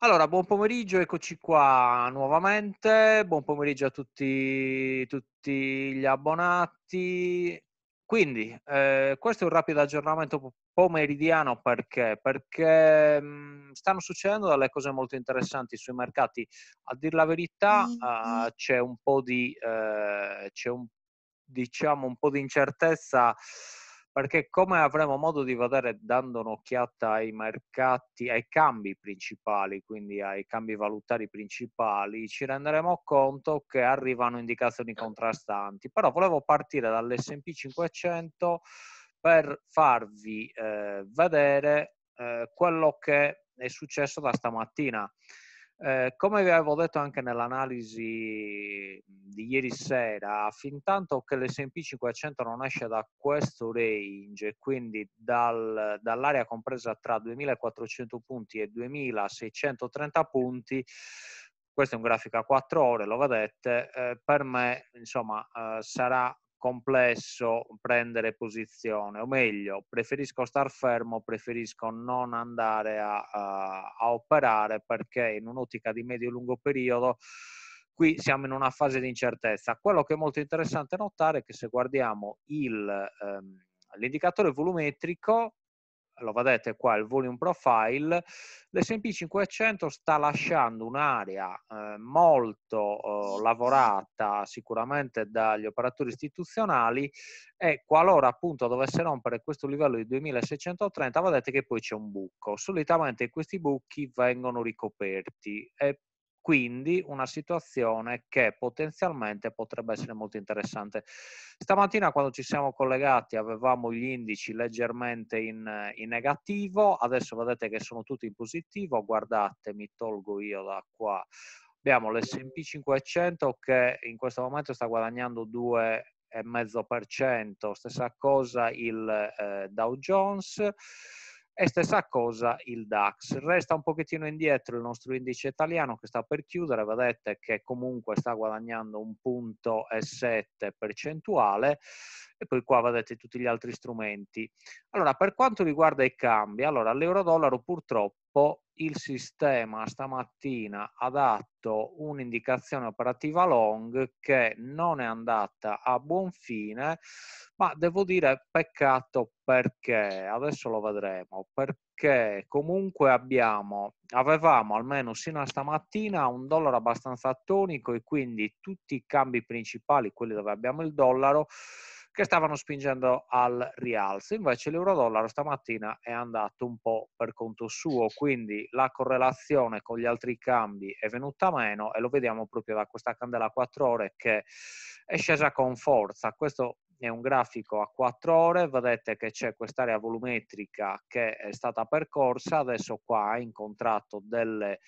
Allora, buon pomeriggio, eccoci qua nuovamente. Buon pomeriggio a tutti, tutti gli abbonati. Quindi, eh, questo è un rapido aggiornamento pomeridiano perché? Perché mh, mm, stanno succedendo delle cose molto interessanti sui mercati. A dir la verità, uh, c'è un po' di, uh, c'è un, diciamo, un po' di incertezza perché come avremo modo di vedere dando un'occhiata ai mercati, ai cambi principali, quindi ai cambi valutari principali, ci renderemo conto che arrivano indicazioni certo. contrastanti. Però volevo partire dall'SP 500 per farvi eh, vedere eh, quello che è successo da stamattina. Ehm, come vi avevo detto anche nell'analisi mhmm, di ieri sera, fin tanto che l'SP 500 non esce da questo range, quindi dal, dall'area compresa tra 2400 punti e 2630 punti, questo è un grafico a 4 ore, lo vedete, eh, per me insomma, eh, sarà complesso prendere posizione, o meglio, preferisco star fermo, preferisco non andare a, a, a operare perché in un'ottica di medio-lungo periodo qui siamo in una fase di incertezza. Quello che è molto interessante notare è che se guardiamo il, ehm, l'indicatore volumetrico lo vedete qua il volume profile, l'S&P 500 sta lasciando un'area eh, molto eh, lavorata sicuramente dagli operatori istituzionali e qualora appunto dovesse rompere questo livello di 2630 vedete che poi c'è un buco. Solitamente questi buchi vengono ricoperti e quindi una situazione che potenzialmente potrebbe essere molto interessante. Stamattina quando ci siamo collegati avevamo gli indici leggermente in, in negativo, adesso vedete che sono tutti in positivo, guardate, mi tolgo io da qua. Abbiamo l'SP 500 che in questo momento sta guadagnando 2,5%, stessa cosa il eh, Dow Jones e stessa cosa il DAX. Resta un pochettino indietro il nostro indice italiano che sta per chiudere, vedete che comunque sta guadagnando un punto e 7 percentuale e poi qua vedete tutti gli altri strumenti. Allora, per quanto riguarda i cambi, allora l'euro-dollaro purtroppo il sistema stamattina ha dato un'indicazione operativa long che non è andata a buon fine, ma devo dire peccato perché, adesso lo vedremo, perché comunque abbiamo, avevamo almeno sino a stamattina un dollaro abbastanza tonico e quindi tutti i cambi principali, quelli dove abbiamo il dollaro, che stavano spingendo al rialzo. Invece l'euro-dollaro stamattina è andato un po' per conto suo, quindi la correlazione con gli altri cambi è venuta meno e lo vediamo proprio da questa candela a 4 ore che è scesa con forza. Questo è un grafico a 4 ore, vedete che c'è quest'area volumetrica che è stata percorsa, adesso qua ha incontrato delle,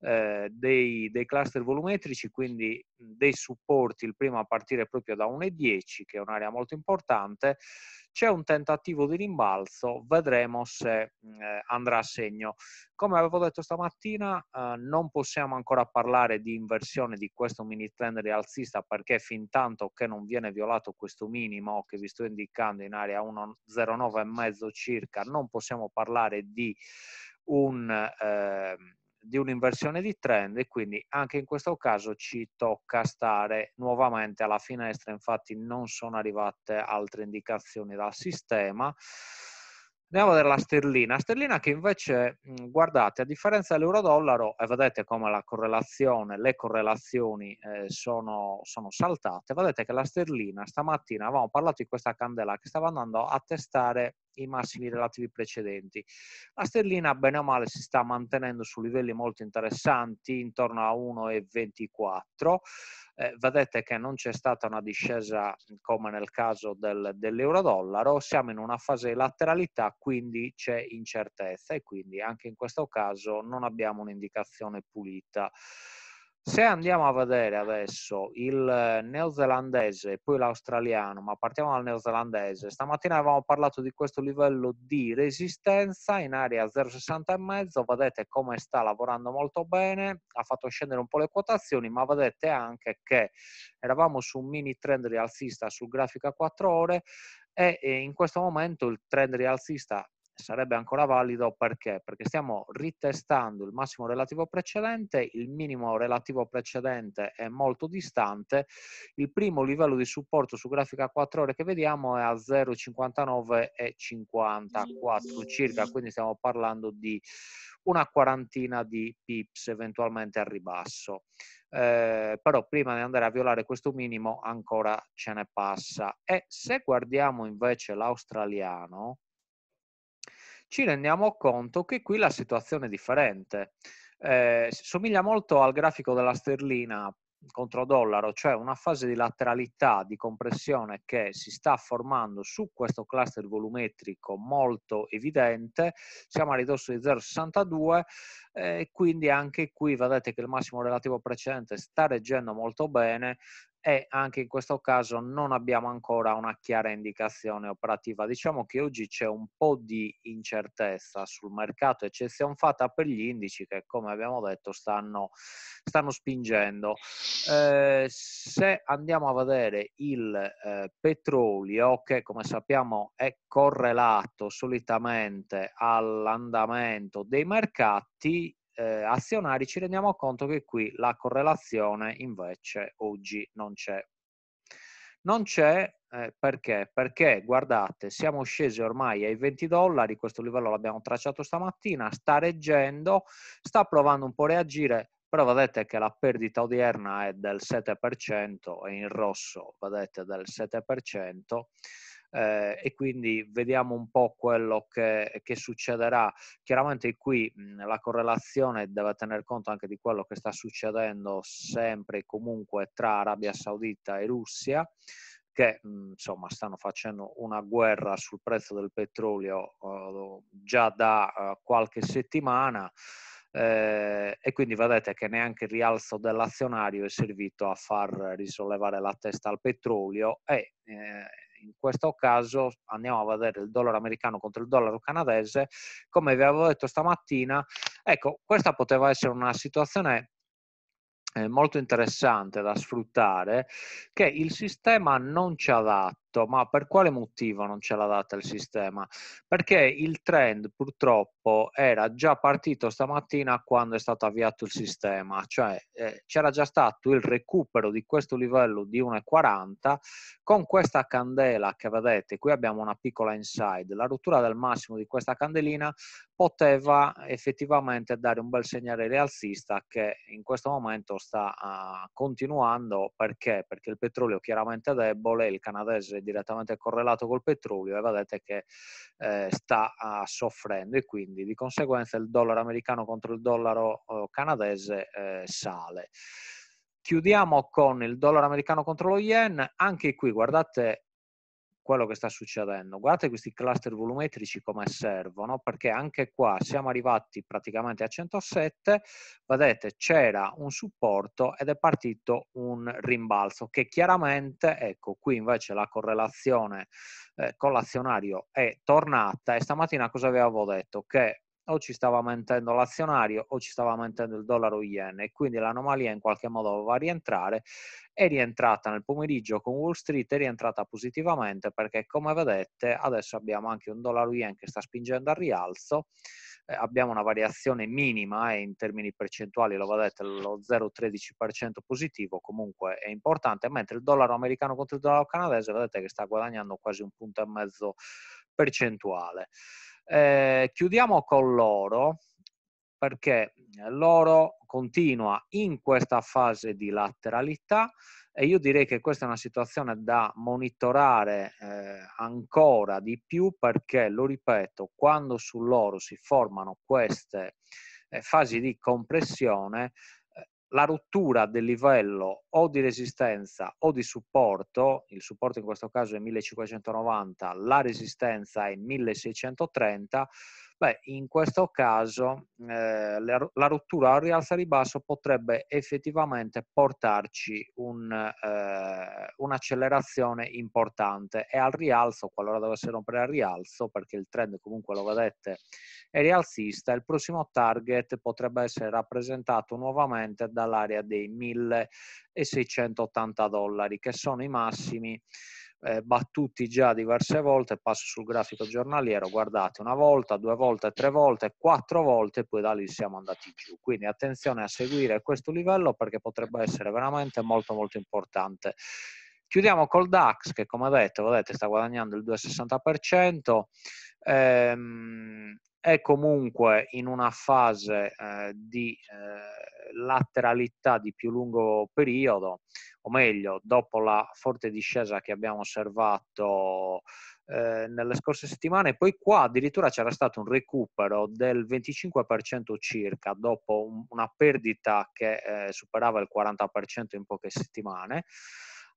eh, dei, dei, cluster volumetrici, quindi dei supporti, il primo a partire proprio da 1,10 che è un'area molto importante, c'è un tentativo di rimbalzo, vedremo se mm, eh, andrà a segno. Come avevo detto stamattina, eh, non possiamo ancora parlare di inversione di questo mini trend rialzista perché fin tanto che non viene violato questo minimo che vi sto indicando in area 1,09 e mezzo circa, non possiamo parlare di un... Eh, di un'inversione di trend e quindi anche in questo caso ci tocca stare nuovamente alla finestra, infatti non sono arrivate altre indicazioni dal sistema. Andiamo a vedere la sterlina. Sterlina che invece, guardate, a differenza dell'euro-dollaro, e vedete come la correlazione, le correlazioni eh, sono, sono, saltate, vedete che la sterlina stamattina, avevamo parlato di questa candela che stava andando a testare i massimi relativi precedenti. La sterlina bene o male si sta mantenendo su livelli molto interessanti, intorno a 1,24. Eh, vedete che non c'è stata una discesa come nel caso del, dell'euro-dollaro, siamo in una fase di lateralità, quindi c'è incertezza e quindi anche in questo caso non abbiamo un'indicazione pulita. Se andiamo a vedere adesso il eh, neozelandese e poi l'australiano, ma partiamo dal neozelandese, stamattina avevamo parlato di questo livello di resistenza in area 0,60,5, vedete come sta lavorando molto bene, ha fatto scendere un po' le quotazioni, ma vedete anche che eravamo su un mini trend rialzista sul grafico a 4 ore, e eh, in questo momento il trend rialzista sarebbe ancora valido perché? Perché stiamo ritestando il massimo relativo precedente, il minimo relativo precedente è molto distante, il primo livello di supporto su grafica 4 ore che vediamo è a 0,59 e 54 circa, quindi stiamo parlando di una quarantina di pips eventualmente al ribasso. Eh, però prima di andare a violare questo minimo ancora ce ne passa. E se guardiamo invece l'australiano, ci rendiamo conto che qui la situazione è differente. Eh, somiglia molto al grafico della sterlina contro dollaro, cioè una fase di lateralità, di compressione che si sta formando su questo cluster volumetrico molto evidente, siamo a ridosso di 0,62 eh, quindi anche qui vedete che il massimo relativo precedente sta reggendo molto bene, e anche in questo caso non abbiamo ancora una chiara indicazione operativa. Diciamo che oggi c'è un po' di incertezza sul mercato, eccezion fatta per gli indici che, come abbiamo detto, stanno, stanno spingendo. Eh, se andiamo a vedere il eh, petrolio, che come sappiamo è correlato solitamente all'andamento dei mercati, eh, azionari ci rendiamo conto che qui la correlazione invece oggi non c'è. Non c'è eh, perché? Perché guardate, siamo scesi ormai ai 20 dollari, questo livello l'abbiamo tracciato stamattina, sta reggendo, sta provando un po' a reagire, però vedete che la perdita odierna è del 7%, è in rosso, vedete, del 7% eh, e quindi vediamo un po' quello che, che succederà. Chiaramente qui mhmm, la correlazione deve tener conto anche di quello che sta succedendo sempre e comunque tra Arabia Saudita e Russia che mhmm, insomma stanno facendo una guerra sul prezzo del petrolio eh, già da eh, qualche settimana eh, e quindi vedete che neanche il rialzo dell'azionario è servito a far risollevare la testa al petrolio e ehm, in questo caso andiamo a vedere il dollaro americano contro il dollaro canadese, come vi avevo detto stamattina, ecco, questa poteva essere una situazione eh, molto interessante da sfruttare che il sistema non ci ha dato detto ma per quale motivo non ce l'ha data il sistema? Perché il trend purtroppo era già partito stamattina quando è stato avviato il sistema, cioè eh, c'era già stato il recupero di questo livello di 1,40 con questa candela che vedete, qui abbiamo una piccola inside, la rottura del massimo di questa candelina poteva effettivamente dare un bel segnale rialzista che in questo momento sta uh, continuando perché? Perché il petrolio chiaramente è debole, il canadese direttamente correlato col petrolio e vedete che eh, sta ah, soffrendo e quindi di conseguenza il dollaro americano contro il dollaro oh, eh, canadese sale. Chiudiamo con il dollaro americano contro lo yen, anche qui guardate quello che sta succedendo. Guardate questi cluster volumetrici come servono, perché anche qua siamo arrivati praticamente a 107, vedete c'era un supporto ed è partito un rimbalzo che chiaramente, ecco qui invece la correlazione eh, con l'azionario è tornata e stamattina cosa avevo detto? Che o ci stava mentendo l'azionario o ci stava mentendo il dollaro yen e quindi l'anomalia in qualche modo va a rientrare. È rientrata nel pomeriggio con Wall Street, è rientrata positivamente perché come vedete adesso abbiamo anche un dollaro yen che sta spingendo al rialzo, eh, abbiamo una variazione minima e eh, in termini percentuali lo vedete lo 0,13% positivo comunque è importante, mentre il dollaro americano contro il dollaro canadese vedete che sta guadagnando quasi un punto e mezzo percentuale. Eh, chiudiamo con l'oro perché l'oro continua in questa fase di lateralità e io direi che questa è una situazione da monitorare eh, ancora di più perché, lo ripeto, quando su loro si formano queste eh, fasi di compressione la rottura del livello o di resistenza o di supporto, il supporto in questo caso è 1590, la resistenza è 1630, beh, in questo caso eh, la, rottura al rialzo e ribasso potrebbe effettivamente portarci un, eh, un'accelerazione importante e al rialzo, qualora dovesse rompere al rialzo, perché il trend comunque lo vedete e rialzista, il prossimo target potrebbe essere rappresentato nuovamente dall'area dei 1680 dollari, che sono i massimi eh, battuti già diverse volte, passo sul grafico giornaliero, guardate una volta, due volte, tre volte, quattro volte poi da lì siamo andati giù. Quindi attenzione a seguire questo livello perché potrebbe essere veramente molto molto importante. Chiudiamo col DAX che come detto vedete, sta guadagnando il 2,60%, ehm, è comunque in una fase eh, di eh, lateralità di più lungo periodo, o meglio, dopo la forte discesa che abbiamo osservato eh, nelle scorse settimane, poi qua addirittura c'era stato un recupero del 25% circa dopo un, una perdita che eh, superava il 40% in poche settimane.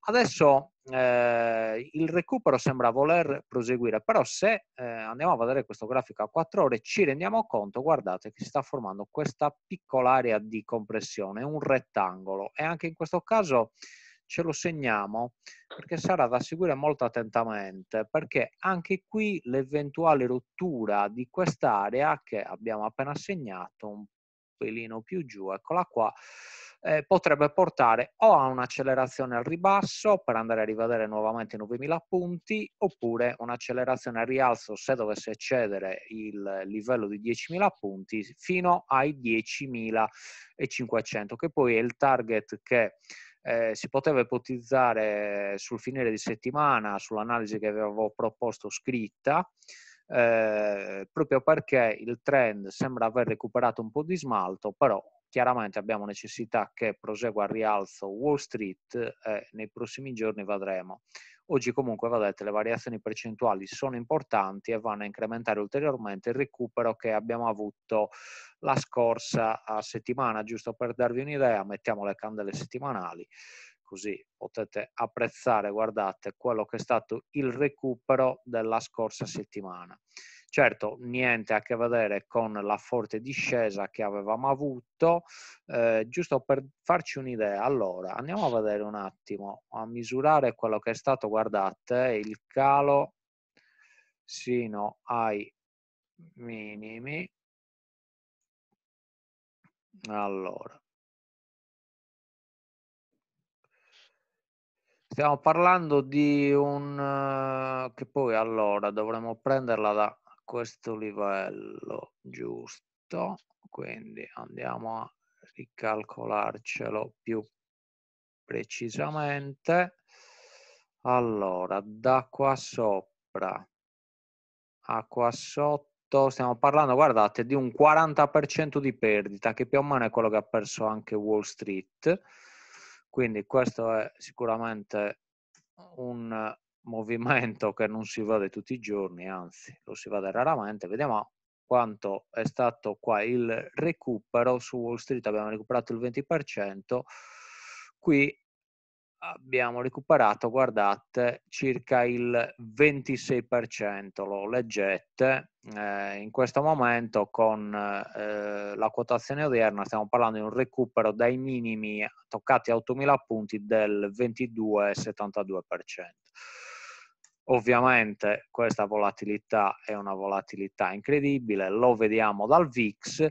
Adesso eh, il recupero sembra voler proseguire, però se eh, andiamo a vedere questo grafico a 4 ore ci rendiamo conto, guardate, che si sta formando questa piccola area di compressione, un rettangolo e anche in questo caso ce lo segniamo perché sarà da seguire molto attentamente perché anche qui l'eventuale rottura di quest'area che abbiamo appena segnato un pelino più giù, eccola qua, eh, potrebbe portare o a un'accelerazione al ribasso per andare a rivedere nuovamente 9.000 punti, oppure un'accelerazione al rialzo se dovesse eccedere il livello di 10.000 punti fino ai 10.500, che poi è il target che eh, si poteva ipotizzare sul finire di settimana, sull'analisi che avevo proposto scritta. Eh, proprio perché il trend sembra aver recuperato un po' di smalto, però chiaramente abbiamo necessità che prosegua il rialzo Wall Street e eh, nei prossimi giorni vedremo. Oggi comunque, vedete, le variazioni percentuali sono importanti e vanno a incrementare ulteriormente il recupero che abbiamo avuto la scorsa eh, settimana. Giusto per darvi un'idea, mettiamo le candele settimanali così potete apprezzare, guardate, quello che è stato il recupero della scorsa settimana. Certo, niente a che vedere con la forte discesa che avevamo avuto, eh, giusto per farci un'idea. Allora, andiamo a vedere un attimo, a misurare quello che è stato, guardate, il calo sino ai minimi. Allora, stiamo parlando di un eh, che poi allora dovremmo prenderla da questo livello giusto quindi andiamo a ricalcolarcelo più precisamente allora da qua sopra a qua sotto stiamo parlando guardate di un 40% di perdita che più o meno è quello che ha perso anche Wall Street quindi questo è sicuramente un movimento che non si vede tutti i giorni, anzi lo si vede raramente, vediamo quanto è stato qua il recupero, su Wall Street abbiamo recuperato il 20%, qui abbiamo recuperato, guardate, circa il 26%, lo leggete, eh, in questo momento con eh, la quotazione odierna stiamo parlando di un recupero dai minimi toccati a 8.000 punti del 22,72%. Ovviamente questa volatilità è una volatilità incredibile, lo vediamo dal VIX,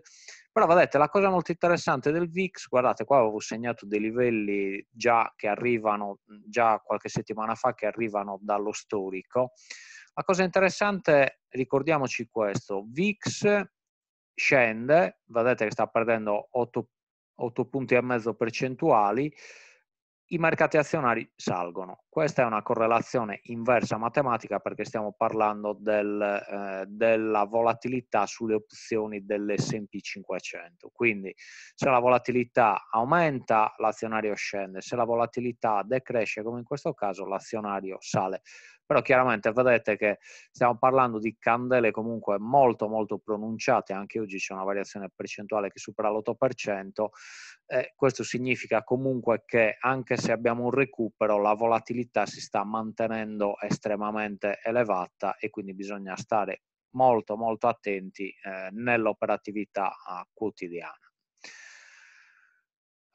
però vedete la cosa molto interessante del VIX, guardate qua avevo segnato dei livelli già che arrivano, già qualche settimana fa che arrivano dallo storico. La cosa interessante, ricordiamoci questo, VIX scende, vedete che sta perdendo 8, 8 punti e mezzo percentuali, i mercati azionari salgono. Questa è una correlazione inversa matematica perché stiamo parlando del, eh, della volatilità sulle opzioni dell'SP 500. Quindi se la volatilità aumenta, l'azionario scende, se la volatilità decresce, come in questo caso, l'azionario sale però chiaramente vedete che stiamo parlando di candele comunque molto molto pronunciate, anche oggi c'è una variazione percentuale che supera l'8%, eh, questo significa comunque che anche se abbiamo un recupero la volatilità si sta mantenendo estremamente elevata e quindi bisogna stare molto molto attenti eh, nell'operatività eh, quotidiana.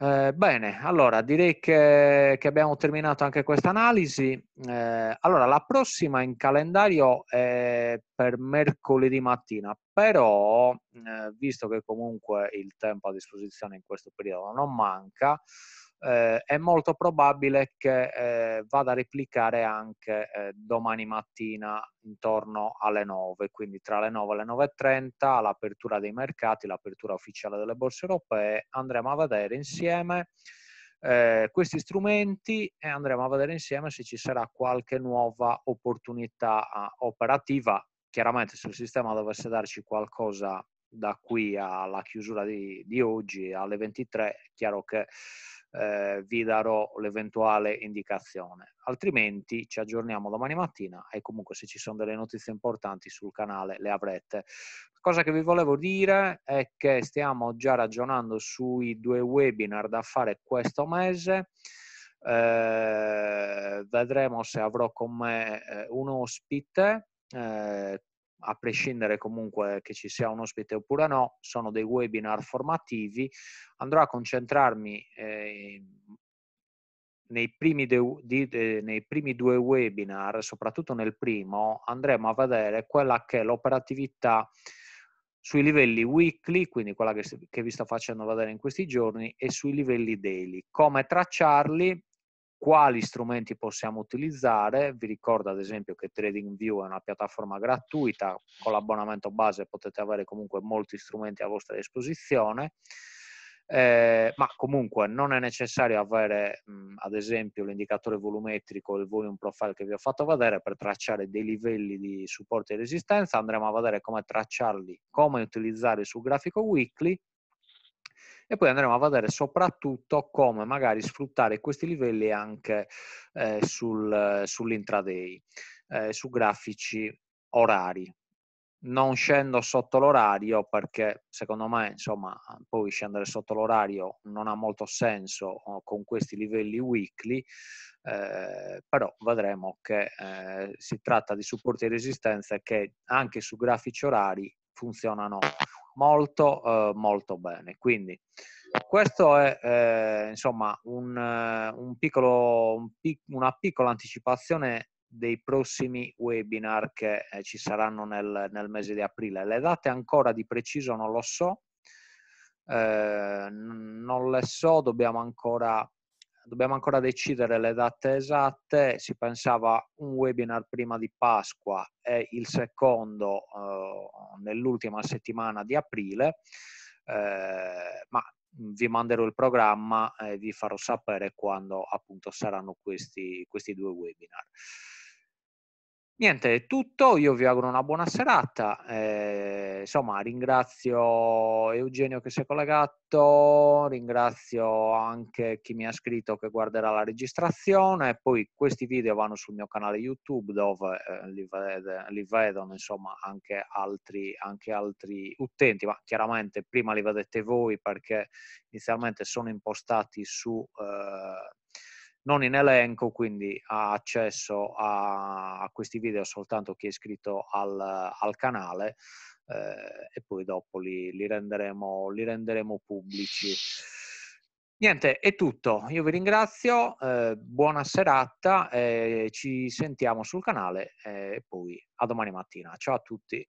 Eh, bene, allora direi che, che abbiamo terminato anche questa analisi. Eh, allora, la prossima in calendario è per mercoledì mattina, però eh, visto che comunque il tempo a disposizione in questo periodo non manca, eh, è molto probabile che eh, vada a replicare anche eh, domani mattina intorno alle 9, quindi tra le 9 e le 9.30 l'apertura dei mercati, l'apertura ufficiale delle borse europee, andremo a vedere insieme eh, questi strumenti e andremo a vedere insieme se ci sarà qualche nuova opportunità ah, operativa. Chiaramente se il sistema dovesse darci qualcosa da qui alla chiusura di, di oggi alle 23, è chiaro che eh, vi darò l'eventuale indicazione. Altrimenti ci aggiorniamo domani mattina e comunque se ci sono delle notizie importanti sul canale le avrete. Cosa che vi volevo dire è che stiamo già ragionando sui due webinar da fare questo mese. Eh, vedremo se avrò con me eh, un ospite eh, a prescindere comunque che ci sia un ospite oppure no, sono dei webinar formativi, andrò a concentrarmi eh, nei, primi de, di, de, nei primi due webinar, soprattutto nel primo, andremo a vedere quella che è l'operatività sui livelli weekly, quindi quella che, che, vi sto facendo vedere in questi giorni, e sui livelli daily. Come tracciarli quali strumenti possiamo utilizzare. Vi ricordo ad esempio che TradingView è una piattaforma gratuita, con l'abbonamento base potete avere comunque molti strumenti a vostra disposizione. Eh, ma comunque non è necessario avere mh, ad esempio l'indicatore volumetrico il volume profile che vi ho fatto vedere per tracciare dei livelli di supporto e resistenza andremo a vedere come tracciarli come utilizzarli sul grafico weekly e poi andremo a vedere soprattutto come magari sfruttare questi livelli anche eh, sul, sull'intraday, eh, su grafici orari. Non scendo sotto l'orario perché secondo me, insomma, poi scendere sotto l'orario non ha molto senso eh, con questi livelli weekly, eh, però vedremo che eh, si tratta di supporti e resistenze che anche su grafici orari funzionano molto, eh, molto bene. Quindi questo è eh, insomma un, eh, un piccolo, un pic, una piccola anticipazione dei prossimi webinar che ci saranno nel, nel, mese di aprile. Le date ancora di preciso non lo so, eh, non le so, dobbiamo ancora dobbiamo ancora decidere le date esatte, si pensava un webinar prima di Pasqua e il secondo eh, nell'ultima settimana di aprile, eh, ma vi manderò il programma e vi farò sapere quando appunto saranno questi, questi due webinar. Niente, è tutto. Io vi auguro una buona serata. Eh, insomma, ringrazio Eugenio che si è collegato, ringrazio anche chi mi ha scritto che guarderà la registrazione. Poi questi video vanno sul mio canale YouTube dove eh, li, ved- li, vedono insomma anche altri, anche altri utenti, ma chiaramente prima li vedete voi perché inizialmente sono impostati su. Eh, non in elenco, quindi ha accesso a, a questi video soltanto chi è iscritto al, al canale eh, e poi dopo li, li, renderemo, li, renderemo, pubblici. Niente, è tutto. Io vi ringrazio, eh, buona serata, eh, ci sentiamo sul canale eh, e poi a domani mattina. Ciao a tutti.